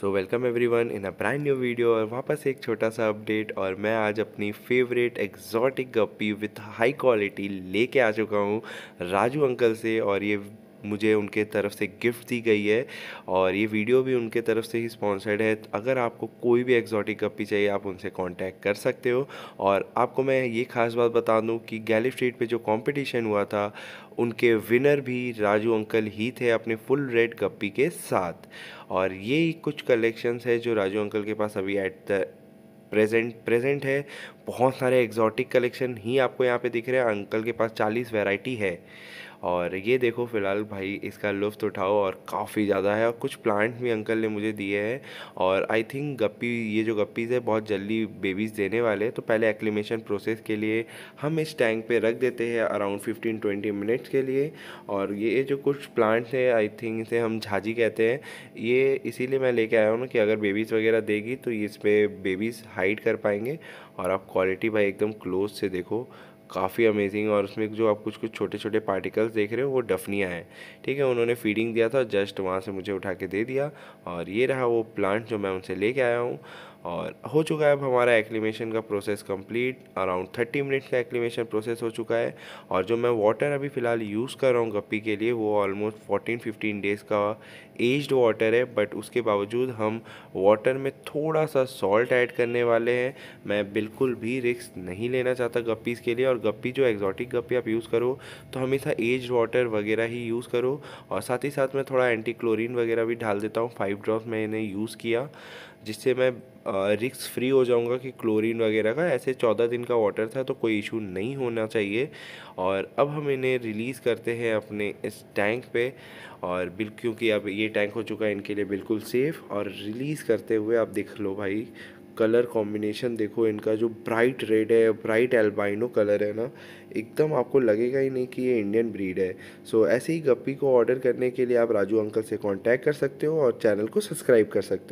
so welcome everyone in a brand new video और वापस एक छोटा सा अपडेट और मैं आज अपनी favourite exotic guppy with high quality लेके आ चुका हूँ राजू अंकल से और ये मुझे उनके तरफ से गिफ्ट दी गई है और ये वीडियो भी उनके तरफ से ही स्पॉन्सर्ड है तो अगर आपको कोई भी एक्जॉटिक गप्पी चाहिए आप उनसे कॉन्टैक्ट कर सकते हो और आपको मैं ये खास बात बता दूँ कि गैली स्ट्रीट पर जो कॉम्पिटिशन हुआ था उनके विनर भी राजू अंकल ही थे अपने फुल रेड गप्पी के साथ और ये कुछ कलेक्शंस है जो राजू अंकल के पास अभी एट द प्रेजेंट प्रेजेंट है बहुत सारे एग्जॉटिक कलेक्शन ही आपको यहाँ पे दिख रहे हैं अंकल के पास चालीस वैरायटी है और ये देखो फ़िलहाल भाई इसका लुफ्त उठाओ और काफ़ी ज़्यादा है और कुछ प्लांट भी अंकल ने मुझे दिए हैं और आई थिंक गप्पी ये जो गप्पीज़ है बहुत जल्दी बेबीज़ देने वाले हैं तो पहले एक्लीमेशन प्रोसेस के लिए हम इस टैंक पे रख देते हैं अराउंड फिफ्टीन ट्वेंटी मिनट्स के लिए और ये जो कुछ प्लांट्स हैं आई थिंक इसे हम झाजी कहते हैं ये इसीलिए मैं लेके आया हूँ कि अगर बेबीज़ वगैरह देगी तो इस पर बेबीज़ हाइड कर पाएंगे और आप क्वालिटी भाई एकदम क्लोज से देखो काफ़ी अमेजिंग और उसमें जो आप कुछ कुछ छोटे छोटे पार्टिकल्स देख रहे हो वो डफनिया है ठीक है उन्होंने फीडिंग दिया था जस्ट वहाँ से मुझे उठा के दे दिया और ये रहा वो प्लांट जो मैं उनसे लेके आया हूँ और हो चुका है अब हमारा एक्लीमेशन का process complete around thirty minute का एक्लीमेशन प्रोसेस हो चुका है और जो मैं वाटर अभी फ़िलहाल यूज़ कर रहा हूँ गप्पी के लिए वो ऑलमोस्ट फोर्टीन फिफ्टीन डेज़ का एज्ड वाटर है बट उसके बावजूद हम वाटर में थोड़ा सा सॉल्ट ऐड करने वाले हैं मैं बिल्कुल भी रिस्क नहीं लेना चाहता गप्पीज़ के लिए और और गप्पी जो एक्जॉटिक गप्पी आप यूज़ करो तो हमेशा एज वाटर वगैरह ही यूज़ करो और साथ ही साथ मैं थोड़ा एंटी क्लोरिन वगैरह भी डाल देता हूँ फाइव ड्रॉप मैंने यूज़ किया जिससे मैं रिक्स फ्री हो जाऊंगा कि क्लोरीन वगैरह का ऐसे चौदह दिन का वाटर था तो कोई इशू नहीं होना चाहिए और अब हम इन्हें रिलीज़ करते हैं अपने इस टैंक पे और बिल क्योंकि अब ये टैंक हो चुका है इनके लिए बिल्कुल सेफ़ और रिलीज़ करते हुए आप देख लो भाई कलर कॉम्बिनेशन देखो इनका जो ब्राइट रेड है ब्राइट एल्बाइनो कलर है ना एकदम आपको लगेगा ही नहीं कि ये इंडियन ब्रीड है सो so, ऐसे ही गप्पी को ऑर्डर करने के लिए आप राजू अंकल से कॉन्टैक्ट कर सकते हो और चैनल को सब्सक्राइब कर सकते हो